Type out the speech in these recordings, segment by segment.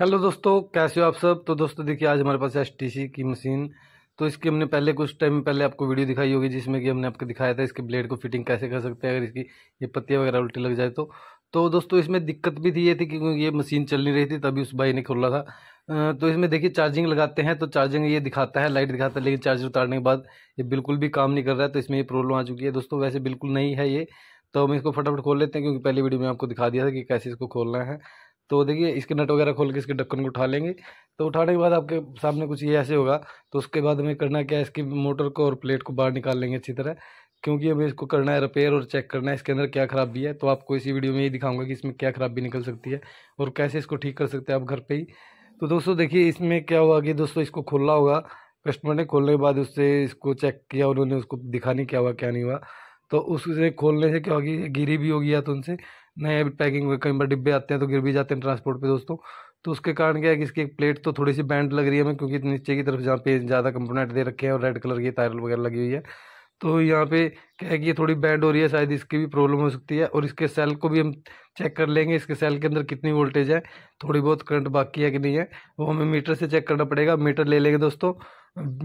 hello दोस्तों कैसे हो आप सब तो दोस्तों देखिए आज हमारे पास एस टी की मशीन तो इसकी हमने पहले कुछ टाइम पहले आपको वीडियो दिखाई होगी जिसमें कि हमने आपको दिखाया था इसके ब्लेड को फिटिंग कैसे कर सकते हैं अगर इसकी ये पत्तियाँ वगैरह उल्टी लग जाए तो तो दोस्तों इसमें दिक्कत भी थी ये थी क्योंकि ये मशीन चल नहीं रही थी तभी उस भाई ने खोला था तो इसमें देखिए चार्जिंग लगाते हैं तो चार्जिंग ये दिखाता है लाइट दिखाता है लेकिन चार्जर उतारने के बाद ये बिल्कुल भी काम नहीं कर रहा है तो इसमें ये प्रॉब्लम आ चुकी है दोस्तों वैसे बिल्कुल नहीं है ये तो हम इसको फटाफट खोल लेते हैं क्योंकि पहले वीडियो में आपको दिखा दिया था कि कैसे इसको खोलना है तो देखिए इसके नट वगैरह खोल के इसके ढक्कन को उठा लेंगे तो उठाने के बाद आपके सामने कुछ ये ऐसे होगा तो उसके बाद हमें करना क्या है इसकी मोटर को और प्लेट को बाहर निकाल लेंगे अच्छी तरह क्योंकि हमें इसको करना है रिपेयर और चेक करना है इसके अंदर क्या खराबी है तो आपको इसी वीडियो में ये दिखाऊंगा कि इसमें क्या खराबी निकल सकती है और कैसे इसको ठीक कर सकते हैं आप घर पर ही तो दोस्तों देखिए इसमें क्या हुआ कि दोस्तों इसको खोलना होगा कस्टमर ने खोलने के बाद उससे इसको चेक किया उन्होंने उसको दिखा नहीं क्या हुआ क्या नहीं हुआ तो उससे खोलने से क्या होगी गिरी भी होगी या तो उनसे नए पैकिंग में कई बार डिब्बे आते हैं तो गिर भी जाते हैं ट्रांसपोर्ट पे दोस्तों तो उसके कारण क्या है कि इसकी एक प्लेट तो थोड़ी सी बैंड लग रही है हमें क्योंकि नीचे की तरफ जहाँ पे ज़्यादा कंपोनेंट दे रखे हैं और रेड कलर की टायर वगैरह लगी हुई है तो यहाँ पे क्या है कि ये थोड़ी बैंड हो रही है शायद इसकी भी प्रॉब्लम हो सकती है और इसके सेल को भी हम चेक कर लेंगे इसके सेल के अंदर कितनी वोल्टेज है थोड़ी बहुत करंट बाकी है कि नहीं है वो हमें मीटर से चेक करना पड़ेगा मीटर ले लेंगे दोस्तों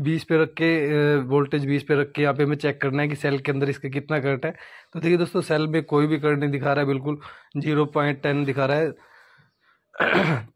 बीस पे रख के वोल्टेज बीस पे रख के यहाँ पे हमें चेक करना है कि सेल के अंदर इसका कितना करंट है तो देखिए दोस्तों सेल में कोई भी करंट नहीं दिखा रहा है बिल्कुल जीरो पॉइंट टेन दिखा रहा है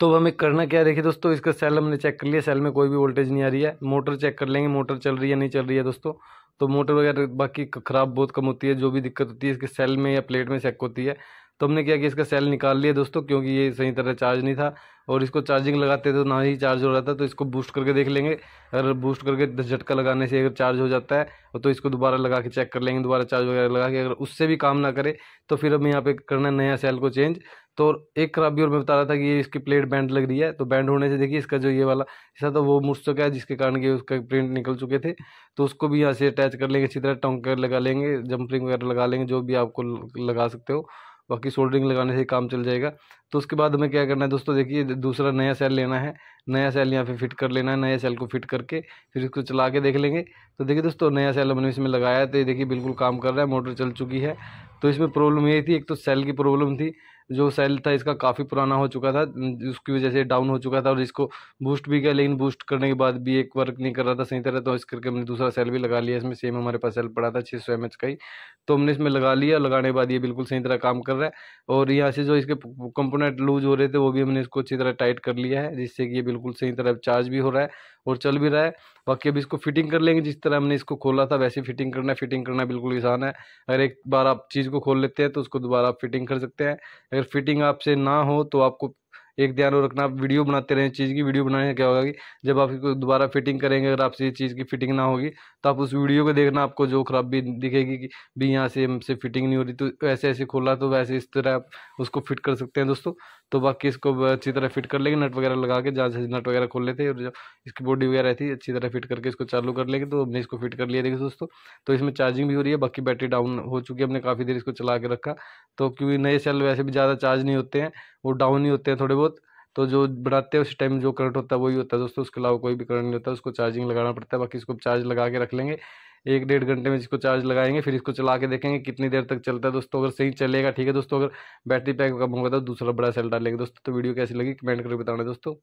तो हमें करना क्या देखिए दोस्तों इसका सेल हमने चेक कर लिया सेल में कोई भी वोल्टेज नहीं आ रही है मोटर चेक कर लेंगे मोटर चल रही है नहीं चल रही है दोस्तों तो मोटर वगैरह बाकी ख़राब बहुत कम होती है जो भी दिक्कत होती है इसके सेल में या प्लेट में चेक होती है तो हमने क्या कि इसका सेल निकाल लिया दोस्तों क्योंकि ये सही तरह चार्ज नहीं था और इसको चार्जिंग लगाते तो ना ही चार्ज हो रहा था तो इसको बूस्ट करके देख लेंगे अगर बूस्ट करके दस झटका लगाने से अगर चार्ज हो जाता है तो इसको दोबारा लगा के चेक कर लेंगे दोबारा चार्ज वगैरह लगा के अगर उससे भी काम ना करे तो फिर हमें यहाँ पे करना नया सेल को चेंज तो एक खराबी और मैं बता रहा था कि ये इसकी प्लेट बैंड लग रही है तो बैंड होने से देखिए इसका जो ये वाला हिस्सा था तो वो मुड़ चुका तो है जिसके कारण ये उसका प्रिंट निकल चुके थे तो उसको भी यहाँ से अटैच कर लेंगे अच्छी तरह टोंक लगा लेंगे जंपरिंग वगैरह लगा लेंगे जो भी आपको लगा सकते हो बाकी सोल्डरिंग लगाने से काम चल जाएगा तो उसके बाद हमें क्या करना है दोस्तों देखिए दूसरा नया सेल लेना है नया सेल यहाँ पे फिट कर लेना है नए सेल को फिट करके फिर इसको चला के देख लेंगे तो देखिए दोस्तों नया सेल हमने इसमें लगाया तो देखिए बिल्कुल काम कर रहा है मोटर चल चुकी है तो इसमें प्रॉब्लम यही थी एक तो सेल की प्रॉब्लम थी जो सेल था इसका काफ़ी पुराना हो चुका था उसकी वजह से डाउन हो चुका था और इसको बूस्ट भी किया लेकिन बूस्ट करने के बाद भी एक वर्क नहीं कर रहा था सही तरह तो इस करके हमने दूसरा सेल भी लगा लिया इसमें सेम हमारे पास सेल पड़ा था छः सौ एम का ही तो हमने इसमें लगा लिया लगाने के बाद ये बिल्कुल सही तरह काम कर रहा है और यहाँ से जो इसके कंप कंपोनेंट लूज हो रहे थे वो भी हमने इसको अच्छी तरह टाइट कर लिया है जिससे कि ये बिल्कुल सही तरह चार्ज भी हो रहा है और चल भी रहा है बाकी अब इसको फिटिंग कर लेंगे जिस तरह हमने इसको खोला था वैसे फिटिंग करना है फिटिंग करना बिल्कुल आसान है अगर एक बार आप चीज़ को खोल लेते हैं तो उसको दोबारा आप फिटिंग कर सकते हैं अगर फिटिंग आपसे ना हो तो आपको एक ध्यान और रखना आप वीडियो बनाते रहें चीज़ की वीडियो बनाने क्या होगा कि जब आप दोबारा फिटिंग करेंगे अगर आपसे चीज़ की फिटिंग ना होगी तो आप उस वीडियो को देखना आपको जो खराबी दिखेगी कि भी यहाँ से हमसे फिटिंग नहीं हो रही तो ऐसे ऐसे खोला तो वैसे इस तरह आप उसको फिट कर सकते हैं दोस्तों तो बाकी इसको अच्छी तरह फिट कर लेंगे नट वगैरह लगा के जहाँ से नट वगैरह खोल लेते और जब इसकी बॉडी वगैरह थी अच्छी तरह फिट करके इसको चालू कर लेंगे तो हमने इसको फिट कर लिया देखिए दोस्तों तो इसमें चार्जिंग भी हो रही है बाकी बैटरी डाउन हो चुकी है हमने काफ़ी देर इसको चला के रखा तो क्योंकि नए सेल वैसे भी ज़्यादा चार्ज नहीं होते हैं वो डाउन ही होते हैं थोड़े बहुत तो जो बढ़ाते हैं उस टाइम जो करंट होता है वही होता है दोस्तों उसके अलावा कोई भी करंट नहीं होता उसको चार्जिंग लगाना पड़ता है बाकी इसको चार्ज लगा के रख लेंगे एक डेढ़ घंटे में इसको चार्ज लगाएंगे फिर इसको चला के देखेंगे कितनी देर तक चलता है दोस्तों अगर सही चलेगा ठीक है दोस्तों अगर बैटरी पैक कम होगा तो दूसरा बड़ा सेल डालेंगे दोस्तों तो वीडियो कैसी लगी कमेंट करके बताना दोस्तों